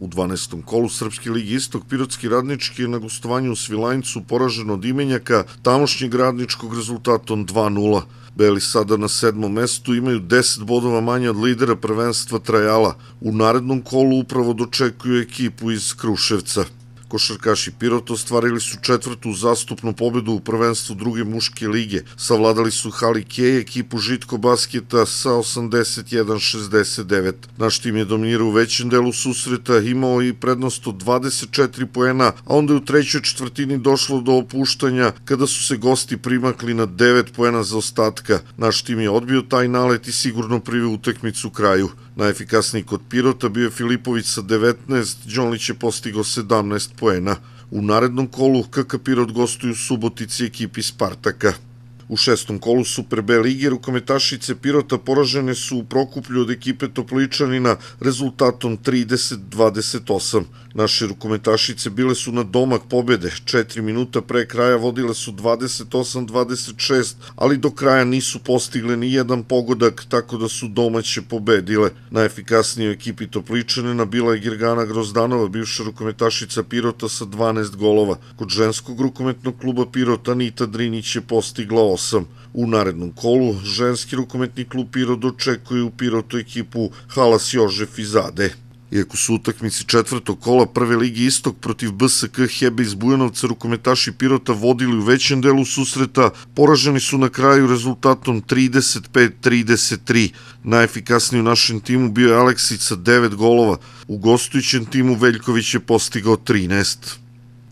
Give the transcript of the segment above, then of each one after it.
U 12. kolu Srpske ligi Istok Pirotski radnički je na gostovanju u Svilajncu poražen od imenjaka tamošnjeg radničkog rezultatom 2-0. Beli sada na sedmom mestu imaju 10 bodova manje od lidera prvenstva Trajala. U narednom kolu upravo dočekuju ekipu iz Kruševca. Košarkaši Pirot ostvarili su četvrtu zastupnu pobedu u prvenstvu druge muške lige. Savladali su Kej ekipu Žitko basketa sa 81-69. Naš tim je dominirao u većem delu susreta, imao i prednost od 24 poena, a onda je u trećoj četvrtini došlo do opuštanja kada su se gosti primakli na 9 poena za ostatka. Naš tim je odbio taj nalet i sigurno privio utekmicu kraju. Najefikasniji kod Pirota bio je Filipović sa 19, Đonlić je postigao 17 poena. U narednom kolu KK Pirot gostuju Subotici ekipi Spartaka. U šestom kolu Super B lige rukometašice Pirota poražene su u Prokuplju od ekipe Topličanina rezultatom 30-28. Naše rukometašice bile su na domak pobede, 4 minuta pre kraja vodile su 28-26, ali do kraja nisu postigle ni jedan pogodak, tako da su domaće pobedile. Najefikasnije u ekipi Topličanina bila je Girgana Grozdanova, bivša rukometašica Pirota sa 12 golova. Kod ženskog rukometnog kluba Pirota Nita Drinić je postigla 8. 8. U narednom kolu ženski rukometni klub Pirot očekuje u Pirotu ekipu Halas Jožef iz Zade. Iako su utakmici četvrtog kola prve ligi Istok protiv BSK Hebe iz Bujanovca rukometaši Pirota vodili u većem delu susreta, poraženi su na kraju rezultatom 35-33. Najefikasniji u našem timu bio je Aleksić sa 9 golova, u gostujućem timu Veljković je postigao 13.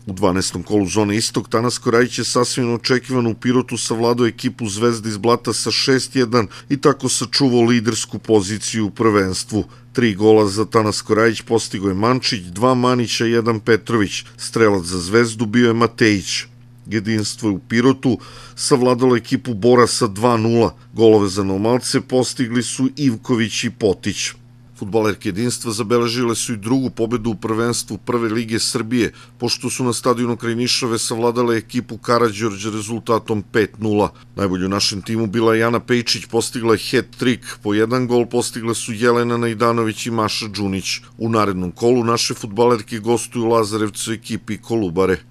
U 12. kolu zone Istok Tanas Korajić je sasvim očekivan u Pirotu savladao ekipu Zvezde iz Blata sa 6-1 i tako sačuvao lidersku poziciju u prvenstvu. Tri gola za Tanas Korajić postigo je Mančić, dva Manića i jedan Petrović. Strelac za Zvezdu bio je Matejić. Jedinstvo je u Pirotu savladalo ekipu Bora sa 2-0. Golove za normalce postigli su Ivković i Potić. Futbolerke jedinstva zabeležile su i drugu pobedu u prvenstvu Prve lige Srbije, pošto su na stadionu Krajnišave savladale ekipu Karadžorđe rezultatom 5-0. Najbolju našem timu bila je Jana Pejčić, postigla je hat-trick, po jedan gol postigle su Jelena Najdanović i Maša Đunić. U narednom kolu naše futbalerke gostuju Lazarevcu ekipi Kolubare.